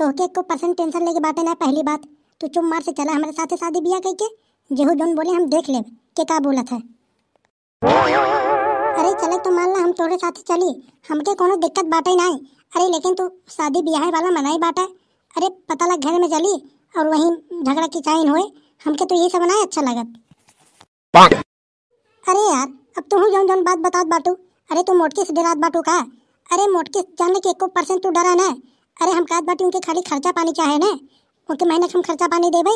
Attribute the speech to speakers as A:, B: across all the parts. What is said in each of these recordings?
A: तो होके को परसेंट टेंशन लेके बातें ना पहली बात तू चुप मार से चला हमारे साथ शादी ब्याह कह के जेहू जोन बोले हम देख ले के का बोला था अरे चले तो मान ला हम तोरे साथ चली हमके कोनो दिक्कत बाटे ना अरे लेकिन तू शादी ब्याह वाला मना ही बाटा अरे पता लग घर में चली और वहीं झगड़ा की चाइन हुए हमके तो ये सब ना अच्छा लगा अरे यार अब तू जौन जौन बात बतात बाटू अरे तू मोटकी से डरात बाटू का अरे मोटकी जाने के एक परसेंट तू डरा ना अरे हम कहा बाटी उनके खाली खर्चा पानी चाहे ना उनके महीने हम खर्चा पानी देबे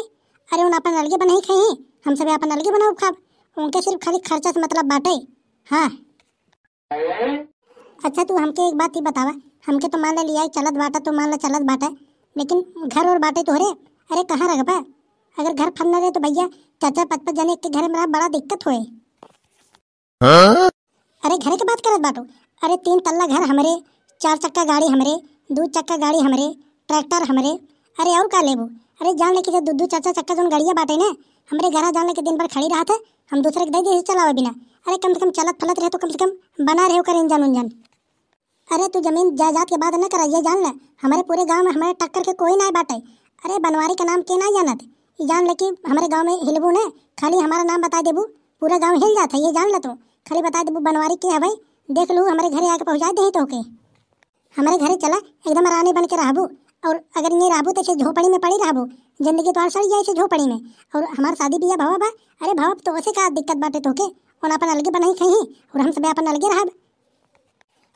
A: अरे उन अपन अलगे बनाई खाई हम सभी अपन अलगे बनाओ खाब उनके सिर्फ खाली खर्चा से मतलब बाटे हाँ अच्छा तू हमके एक बात ही बतावा हमके तो मान लिया चलत बाटा तो मान ला चलत बाटा लेकिन घर और बाटे तोहरे अरे कहाँ रख पा अगर घर न रहे तो भैया चाचा पत जाने के घर में बड़ा दिक्कत हुए हाँ? अरे घर के बात करत बाटो अरे तीन तल्ला घर हमरे चार चक्का गाड़ी हमरे दो चक्का गाड़ी हमरे ट्रैक्टर हमरे अरे और का लेबू अरे जान लेके दू दो चार चक्का जो गाड़िया बाटे ना हमारे घर जान लेके दिन भर खड़ी रहा था हम दूसरे के दे दिए चलावे बिना अरे कम से कम चलत फलत रहे तो कम से कम बना रहे होकर इंजन उंजन अरे तू जमीन जायदाद के बात न कर ये जान ले हमारे पूरे गाँव में हमारे टक्कर के कोई ना बाटे अरे बनवारी का नाम के ना जानत जान ले कि हमारे गाँव में हिलबू ने खाली हमारा नाम बता देबू पूरा गाँव हिल जाता है ये जान ले तो खाली बता देबू बनवारी के है भाई देख लू हमारे घरे आके पहुँचा दे तो के हमारे घरे चला एकदम आरानी बन के रहबू और अगर ये रहबू तो झोपड़ी में पड़ी रहबू जिंदगी तो सड़ जाए झोपड़ी में और हमारे शादी बिया भावा बा अरे भाव तो वैसे कहा दिक्कत बाटे के और अपन अलगे बनाई खही और हम सब अपन अलगे रहब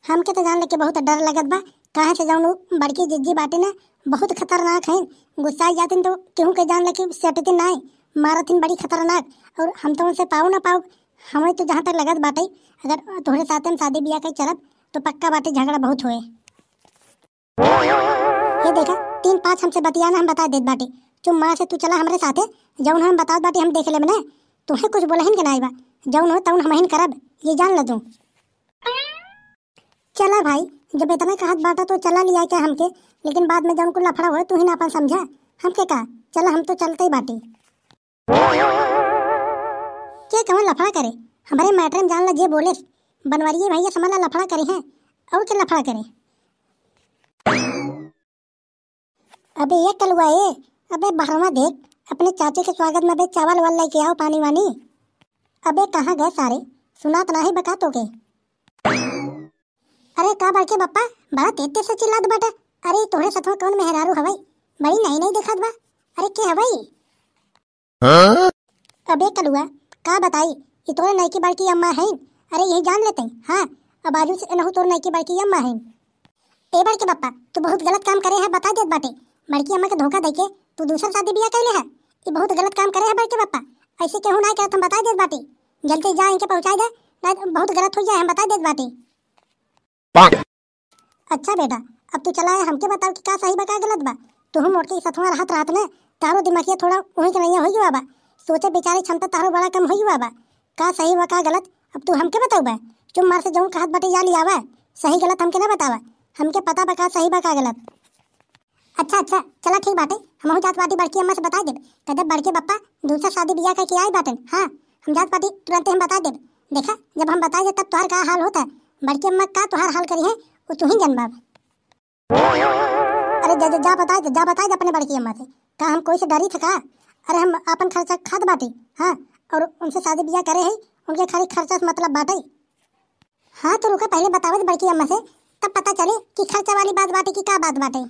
A: हमके तो जान लेके बहुत डर लगत बा कहाँ से जाऊँ बड़की जिज्जी बाटे ना बहुत खतरनाक है गुस्सा जाते तो केहू के जान लेके सटतिन ना मारतिन बड़ी खतरनाक और हम तो उनसे पाओ ना पाओ हमें तो जहाँ तक लगत बाटे अगर तुम्हारे साथ हम शादी बिया के चलब तो पक्का बाटे झगड़ा बहुत हुए ये देखा तीन पाँच हमसे बतिया हम बता देत बाटी तुम माँ से तू चला हमारे साथ जौन हम बताओ बाटी हम देख ले ना तुम्हें कुछ बोलहिन के ना बा जौन हो तौन हमहिन करब ये जान ल तू चला भाई जब इतना कहत बाटा तो चला लिया क्या हमके लेकिन बाद में जौन को लफड़ा हुआ तू ही ना अपन समझा हमके कहा चला हम तो चलते ही बाटी के कहूँ लफड़ा करे हमारे मैटर में जान ला जे बोले बनवारिए ये समझ ला लफड़ा करे हैं और के लफड़ा करे अबे ये कल है अबे बहरवा देख अपने चाचे के स्वागत में अबे चावल वाल लेके आओ पानी वानी अबे कहाँ गए सारे सुना तो नहीं बका तो अरे का बड़के बप्पा बड़ा तेज तेज से चिल्ला दो बेटा अरे तोहरे सतवा कौन मेहरारू हवाई बड़ी नहीं नहीं देखा दबा अरे के हवाई हाँ? अबे कलुआ कहा बताई कि तोरे नई की बड़की अम्मा है अरे यही जान लेते हैं हाँ अब आजू से नहू तोर नई की बड़की अम्मा है ए बड़के बप्पा तू बहुत गलत काम करे है बता दे बाटे बड़की अम्मा के धोखा देके तू दूसर शादी ब्याह कैले है ई बहुत गलत काम करे है बड़के पापा ऐसे क्यों ना करत हम बता देत बाटी जल्दी जा इनके पहुंचा दे बहुत गलत हो जाए हम बता देत बाटी अच्छा बेटा अब तू चला हमके बताओ कि का सही बा का गलत बा तू हम मोड़ के सथवा रहत रात में तारो दिमागिया थोड़ा वहीं के नहीं होई बाबा सोचे बेचारे क्षमता तारो बड़ा कम होई बाबा का सही बा का गलत अब तू हमके बताओ बा तुम मार से जऊं कहत बटे जा लियावा सही गलत हमके ना बतावा हमके पता बा का सही बा का गलत अच्छा अच्छा चला ठीक बात है हम जात बाटी बड़की अम्मा से बता दे कहते बड़के पप्पा दूसरा शादी ब्याह करके आए बाटन हाँ हम जात बाटी तुरंत हम बता दे देखा जब हम बताए तब तुहार का हाल होता बड़की अम्मा का तुहार हाल करी है वो तू ही जनबाब अरे जा जा बता जा बता अपने बड़की अम्मा से कहा हम कोई से डरी थका अरे हम अपन खर्चा खाद बाटे हाँ और उनसे शादी ब्याह करे है उनके खाली खर्चा से मतलब बाटे हाँ तो रुका पहले बतावे बड़की अम्मा से तब पता चले कि खर्चा वाली बात बाटे कि क्या बात बाटे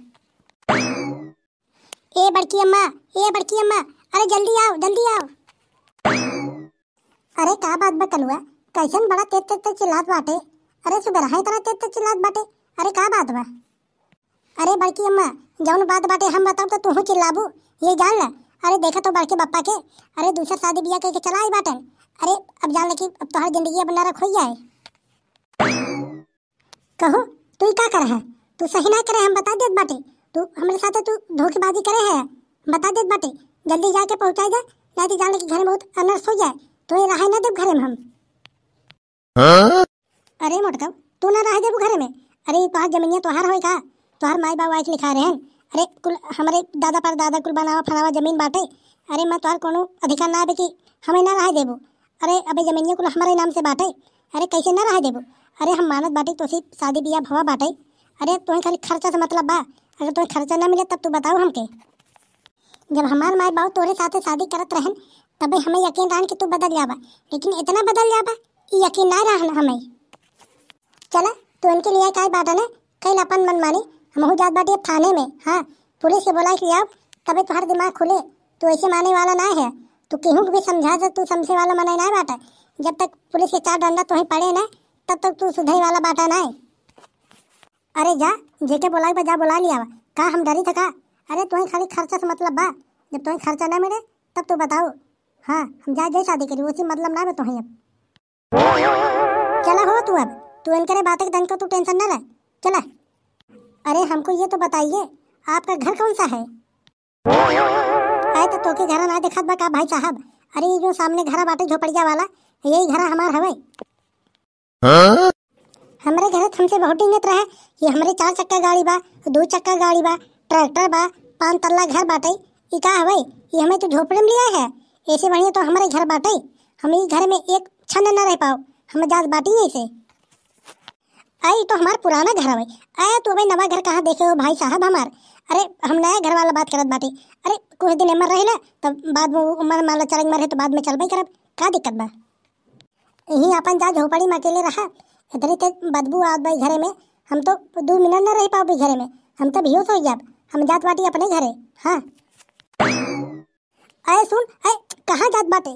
A: ए बड़की अम्मा ए बड़की अम्मा अरे जल्दी आओ जल्दी आओ अरे का बात बा कलुआ कैसन बड़ा तेज तेज चिल्लात बाटे अरे सुगर है तरह तेज तेज चिल्लात बाटे अरे का बात बा अरे बड़की अम्मा जौन बात बाटे हम बताओ तो तू चिल्लाबू ये जान ला अरे देखा तो बड़के बप्पा के अरे दूसरा शादी ब्याह करके चला आई बाटन अरे अब जान कि अब तुम्हारी तो जिंदगी अब नरक हो जाए कहो तू का कर है तू सही ना करे हम बता देत बाटे तू हमारे साथ तू धोखेबाजी करे है बता दे बटे जल्दी जाके पहुंचाए जा नहीं तो जाने के घर में बहुत अनर्स हो जाए तो ये रहा ना दे घर में हम हाँ? अरे मोटकव तू ना रहा दे घर में अरे तुहार जमीनिया तुहार हो का तुहार माई बाबा वाइफ लिखा रहे हैं अरे कुल हमारे दादा पर दादा कुल बनावा फनावा जमीन बांटे अरे मैं तुहार कोनो अधिकार ना आबे कि हमें ना रहा देबो अरे अबे जमीनिया कुल हमारे नाम से बांटे अरे कैसे ना रहा देबो अरे हम मानत बाटे तो सिर्फ शादी ब्याह भवा बांटे अरे तुम्हें खाली खर्चा से मतलब बा अगर तुम्हें खर्चा ना मिले तब तू बताओ हमके जब हमार माए बाप तोरे साथे शादी करत रहन तब हमें यकीन रहन कि तू बदल जाबा लेकिन इतना बदल जाबा कि यकीन ना रहन हमें चला तू इनके लिए काय बाटा है कल अपन मन मानी हम जात बाटी थाने में हाँ पुलिस से बोला कि आप तबे तुम्हारा दिमाग खुले तू ऐसे माने वाला ना है तू केहू को भी समझा दे तू समझे वाला मना ना बाटा जब तक पुलिस के चार डंडा तुम्हें पड़े ना तब तक तू सुधाई वाला बाटा ना है अरे जा जेके बोला बा जा बोला लिया का हम डरी था का अरे तुम्हें खाली खर्चा से मतलब बा जब तुम्हें खर्चा ना मिले तब तो बताओ हाँ हम जा जाए शादी करी उसी मतलब ना तुम्हें अब चला हो तू अब तू इनके बातें दन को तू टेंशन ना ले चला अरे हमको ये तो बताइए आपका घर कौन सा है आए तो घर ना देखा बा का भाई साहब अरे ये जो सामने घर बाटे झोपड़िया वाला यही घर हमारा हवे हाँ? हमरे घरे थमसे बहुत डिंगत रहे ये हमारे चार चक्का गाड़ी बा दो चक्का गाड़ी बा ट्रैक्टर बा पान तल्ला घर बाटे ई का भाई ये हमें तो झोपड़े में लिया है ऐसे बढ़िया तो हमारे घर बाटे हम इस घर में एक क्षण न रह पाओ हम जात बाटी ऐसे आई तो हमारा पुराना घर हवे आए तो भाई नवा घर कहाँ देखे हो भाई साहब हमार अरे हम नया घर वाला बात करत बाटी अरे कुछ दिन एमर रहे ना तब बाद में उम्र मान लो चल मर है तो बाद में चलबे करब का दिक्कत बा यहीं अपन जा झोपड़ी में अकेले रहा इतनी तेज तो बदबू आ भाई घरे में हम तो दो मिनट न रह पाओ घरे में हम तो बेहोश हो जाब हम जात बाटी अपने घरे हाँ अरे सुन अरे कहाँ जात बाटे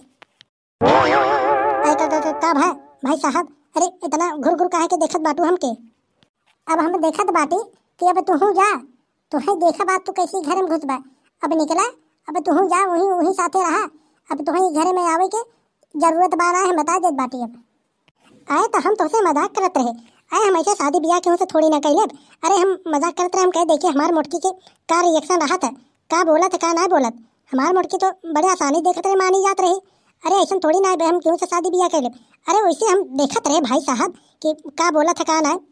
A: कब तो, तो, है भाई साहब अरे इतना घुर घुर कहा के देखत बाटू हमके अब हम देखत बाटी कि अब तू जा तुम्हें देखा बात तू कैसे घर में घुसबा अब निकला अब तुहू जा वहीं वहीं साथे रहा अब तुम्हें घरे में आवे के जरूरत बारा है बता दे बाटी अब आए तो हम तुमसे मजाक करते रहे आए ऐसे शादी ब्याह के से थोड़ी ना ले अरे हम मजाक करते रहे हम कहे देखिए हमारे मोटकी के का रिएक्शन रहा था का बोलत का ना बोलत हमारे मोटकी तो बड़े आसानी देखते रहे मानी जात रही अरे ऐसा थोड़ी ना है हम क्यों से शादी ब्याह कर ले अरे वैसे हम देखते रहे भाई साहब कि का बोला था का ना